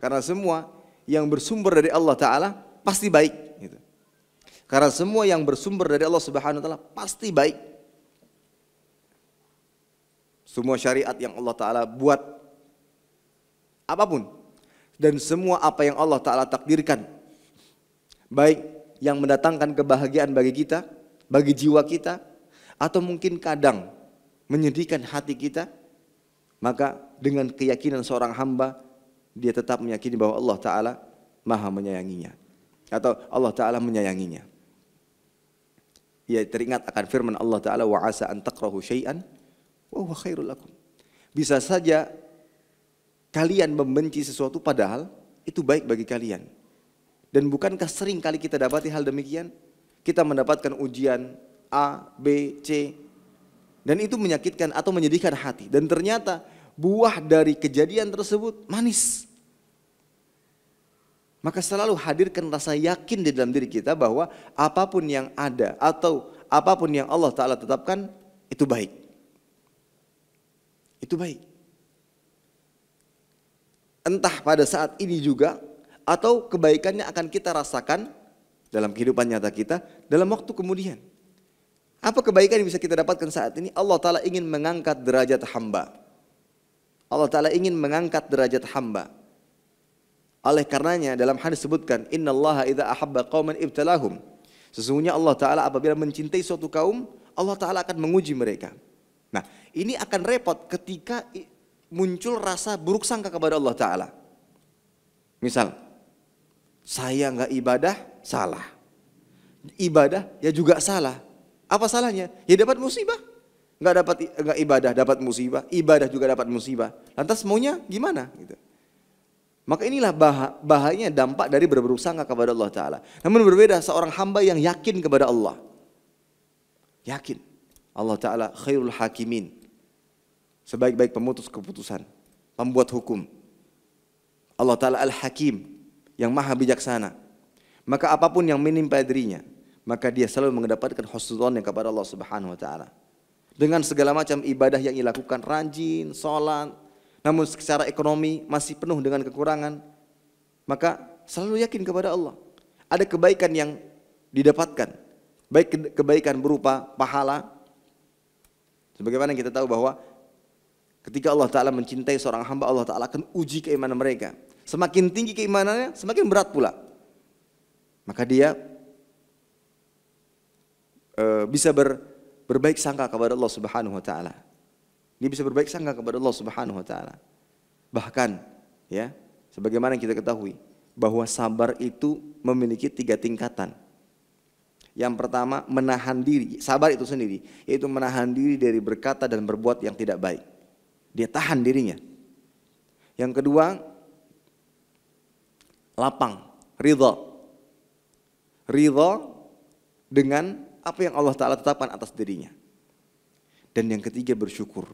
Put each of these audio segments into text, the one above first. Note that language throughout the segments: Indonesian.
Karena semua yang bersumber dari Allah Ta'ala pasti baik. Gitu. Karena semua yang bersumber dari Allah Subhanahu Wa Ta'ala pasti baik. Semua syariat yang Allah Ta'ala buat apapun. Dan semua apa yang Allah Ta'ala takdirkan. Baik yang mendatangkan kebahagiaan bagi kita, bagi jiwa kita. Atau mungkin kadang menyedihkan hati kita. Maka dengan keyakinan seorang hamba dia tetap meyakini bahwa Allah Ta'ala maha menyayanginya. Atau Allah Ta'ala menyayanginya. Ia teringat akan firman Allah Ta'ala, wa'asa an taqrahu syai'an, wa khairul lakum. Bisa saja kalian membenci sesuatu padahal itu baik bagi kalian. Dan bukankah sering kali kita dapati hal demikian? Kita mendapatkan ujian A, B, C, dan itu menyakitkan atau menyedihkan hati. Dan ternyata buah dari kejadian tersebut manis. Maka selalu hadirkan rasa yakin di dalam diri kita bahwa apapun yang ada atau apapun yang Allah Ta'ala tetapkan itu baik. Itu baik. Entah pada saat ini juga atau kebaikannya akan kita rasakan dalam kehidupan nyata kita dalam waktu kemudian. Apa kebaikan yang bisa kita dapatkan saat ini? Allah Ta'ala ingin mengangkat derajat hamba. Allah Ta'ala ingin mengangkat derajat hamba. Oleh karenanya dalam hadis sebutkan, Inna allaha idha ahabba qawman ibtalahum. Sesungguhnya Allah Ta'ala apabila mencintai suatu kaum, Allah Ta'ala akan menguji mereka. Nah ini akan repot ketika muncul rasa buruk sangka kepada Allah Ta'ala. Misal, saya nggak ibadah, salah. Ibadah ya juga salah. Apa salahnya? Ya dapat musibah nggak dapat nggak ibadah dapat musibah, ibadah juga dapat musibah. Lantas semuanya gimana? Gitu. Maka inilah bah bahayanya dampak dari berburuk sangka kepada Allah Taala. Namun berbeda seorang hamba yang yakin kepada Allah, yakin Allah Taala khairul hakimin, sebaik-baik pemutus keputusan, pembuat hukum. Allah Taala al hakim yang maha bijaksana. Maka apapun yang menimpa dirinya, maka dia selalu mendapatkan husnuzon yang kepada Allah Subhanahu wa taala dengan segala macam ibadah yang dilakukan, lakukan, rajin, sholat, namun secara ekonomi masih penuh dengan kekurangan, maka selalu yakin kepada Allah. Ada kebaikan yang didapatkan, baik kebaikan berupa pahala, sebagaimana kita tahu bahwa ketika Allah Ta'ala mencintai seorang hamba, Allah Ta'ala akan uji keimanan mereka. Semakin tinggi keimanannya, semakin berat pula. Maka dia eh, bisa ber, berbaik sangka kepada Allah Subhanahu wa taala. Ini bisa berbaik sangka kepada Allah Subhanahu wa taala. Bahkan ya, sebagaimana kita ketahui bahwa sabar itu memiliki tiga tingkatan. Yang pertama menahan diri, sabar itu sendiri, yaitu menahan diri dari berkata dan berbuat yang tidak baik. Dia tahan dirinya. Yang kedua lapang, ridho. Ridho dengan apa yang Allah Ta'ala tetapkan atas dirinya. Dan yang ketiga bersyukur.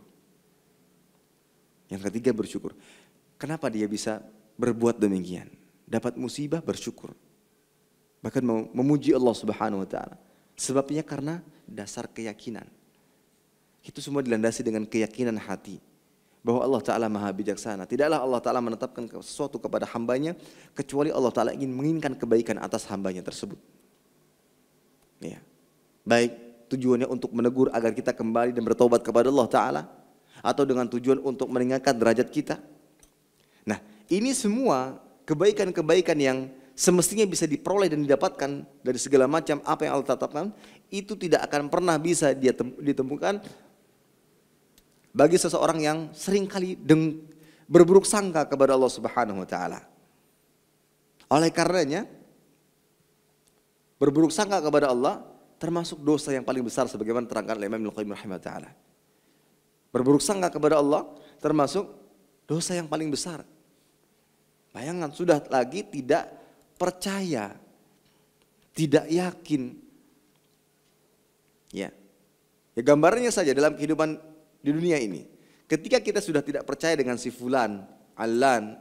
Yang ketiga bersyukur. Kenapa dia bisa berbuat demikian? Dapat musibah bersyukur. Bahkan memuji Allah Subhanahu wa taala. Sebabnya karena dasar keyakinan. Itu semua dilandasi dengan keyakinan hati bahwa Allah Ta'ala maha bijaksana. Tidaklah Allah Ta'ala menetapkan sesuatu kepada hambanya, kecuali Allah Ta'ala ingin menginginkan kebaikan atas hambanya tersebut. Ya. Baik tujuannya untuk menegur agar kita kembali dan bertobat kepada Allah Ta'ala. Atau dengan tujuan untuk meningkatkan derajat kita. Nah ini semua kebaikan-kebaikan yang semestinya bisa diperoleh dan didapatkan dari segala macam apa yang Allah tetapkan itu tidak akan pernah bisa dia ditemukan bagi seseorang yang seringkali deng berburuk sangka kepada Allah Subhanahu wa taala. Oleh karenanya berburuk sangka kepada Allah termasuk dosa yang paling besar sebagaimana terangkan oleh Imam Al-Qayyim ta'ala. Berburuk sangka kepada Allah termasuk dosa yang paling besar. Bayangan sudah lagi tidak percaya, tidak yakin. Ya. Ya gambarnya saja dalam kehidupan di dunia ini. Ketika kita sudah tidak percaya dengan si fulan, alan,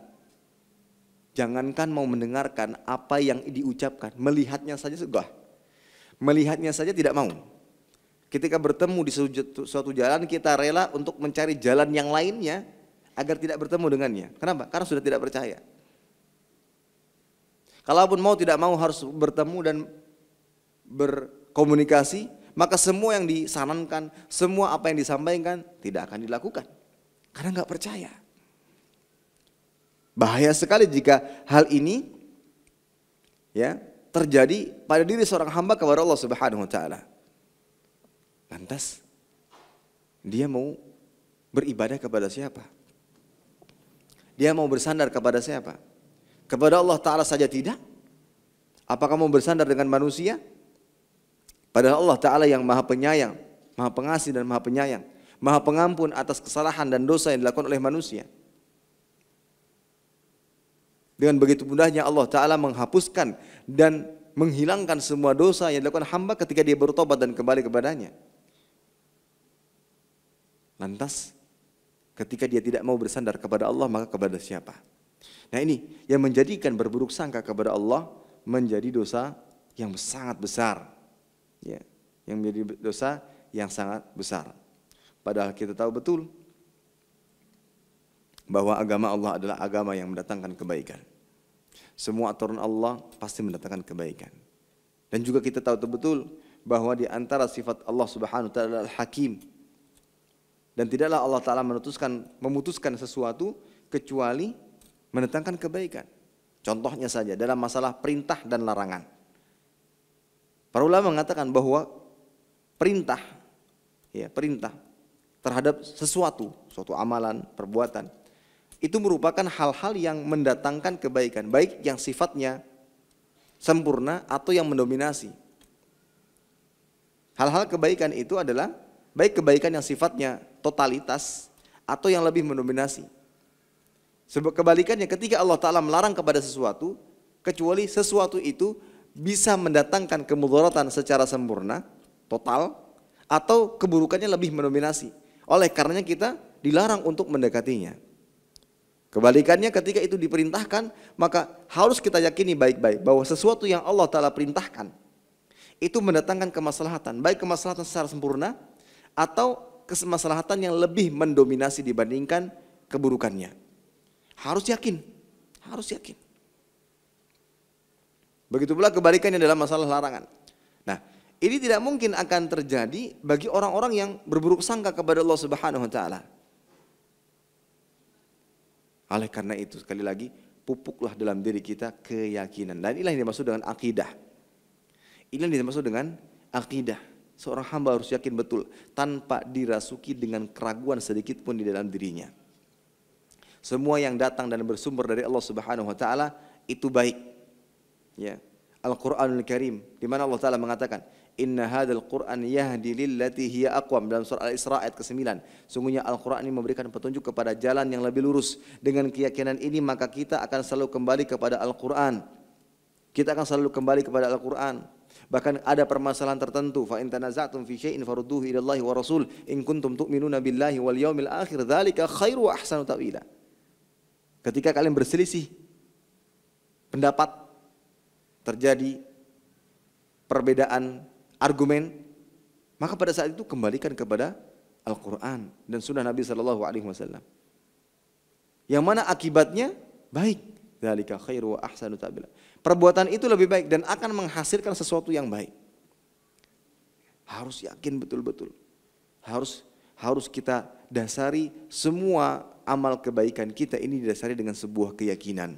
jangankan mau mendengarkan apa yang diucapkan, melihatnya saja sudah melihatnya saja tidak mau. Ketika bertemu di suatu jalan kita rela untuk mencari jalan yang lainnya agar tidak bertemu dengannya. Kenapa? Karena sudah tidak percaya. Kalaupun mau tidak mau harus bertemu dan berkomunikasi, maka semua yang disarankan, semua apa yang disampaikan tidak akan dilakukan. Karena nggak percaya. Bahaya sekali jika hal ini ya terjadi pada diri seorang hamba kepada Allah Subhanahu wa taala. Lantas dia mau beribadah kepada siapa? Dia mau bersandar kepada siapa? Kepada Allah taala saja tidak? Apakah mau bersandar dengan manusia? Padahal Allah taala yang Maha Penyayang, Maha Pengasih dan Maha Penyayang, Maha Pengampun atas kesalahan dan dosa yang dilakukan oleh manusia. Dengan begitu mudahnya Allah taala menghapuskan dan menghilangkan semua dosa yang dilakukan hamba ketika dia bertobat dan kembali kepadanya. Lantas ketika dia tidak mau bersandar kepada Allah maka kepada siapa? Nah ini yang menjadikan berburuk sangka kepada Allah menjadi dosa yang sangat besar. Ya, yang menjadi dosa yang sangat besar. Padahal kita tahu betul bahwa agama Allah adalah agama yang mendatangkan kebaikan. Semua aturan Allah pasti mendatangkan kebaikan. Dan juga kita tahu betul bahwa di antara sifat Allah Subhanahu wa taala hakim Dan tidaklah Allah taala memutuskan memutuskan sesuatu kecuali mendatangkan kebaikan. Contohnya saja dalam masalah perintah dan larangan. Para ulama mengatakan bahwa perintah ya perintah terhadap sesuatu, suatu amalan, perbuatan itu merupakan hal-hal yang mendatangkan kebaikan, baik yang sifatnya sempurna atau yang mendominasi. Hal-hal kebaikan itu adalah baik kebaikan yang sifatnya totalitas atau yang lebih mendominasi. Sebab kebalikannya ketika Allah Ta'ala melarang kepada sesuatu, kecuali sesuatu itu bisa mendatangkan kemudaratan secara sempurna, total, atau keburukannya lebih mendominasi. Oleh karenanya kita dilarang untuk mendekatinya. Kebalikannya ketika itu diperintahkan, maka harus kita yakini baik-baik bahwa sesuatu yang Allah Ta'ala perintahkan, itu mendatangkan kemaslahatan, baik kemaslahatan secara sempurna, atau kemaslahatan yang lebih mendominasi dibandingkan keburukannya. Harus yakin, harus yakin. Begitu pula kebalikannya dalam masalah larangan. Nah, ini tidak mungkin akan terjadi bagi orang-orang yang berburuk sangka kepada Allah Subhanahu wa taala. Oleh karena itu sekali lagi pupuklah dalam diri kita keyakinan. Dan inilah yang dimaksud dengan akidah. Inilah yang dimaksud dengan akidah. Seorang hamba harus yakin betul tanpa dirasuki dengan keraguan sedikit pun di dalam dirinya. Semua yang datang dan bersumber dari Allah Subhanahu wa taala itu baik. Ya. Al-Qur'anul Karim di mana Allah taala mengatakan, Inna hadal Qur'an yahdi lillati hiya aqwam dalam surah Al-Isra ayat ke-9. Sungguhnya Al-Qur'an ini memberikan petunjuk kepada jalan yang lebih lurus. Dengan keyakinan ini maka kita akan selalu kembali kepada Al-Qur'an. Kita akan selalu kembali kepada Al-Qur'an. Bahkan ada permasalahan tertentu, fa in tanaza'tum fi syai'in farudduhu ila wa Rasul in kuntum tu'minuna billahi wal yaumil akhir dzalika khairu wa ahsanu ta'wila. Ketika kalian berselisih pendapat terjadi perbedaan argumen, maka pada saat itu kembalikan kepada Al-Quran dan sunnah Nabi Shallallahu Alaihi Wasallam. Yang mana akibatnya baik. Dalika khairu wa ahsanu tabila. Perbuatan itu lebih baik dan akan menghasilkan sesuatu yang baik. Harus yakin betul-betul. Harus harus kita dasari semua amal kebaikan kita ini didasari dengan sebuah keyakinan.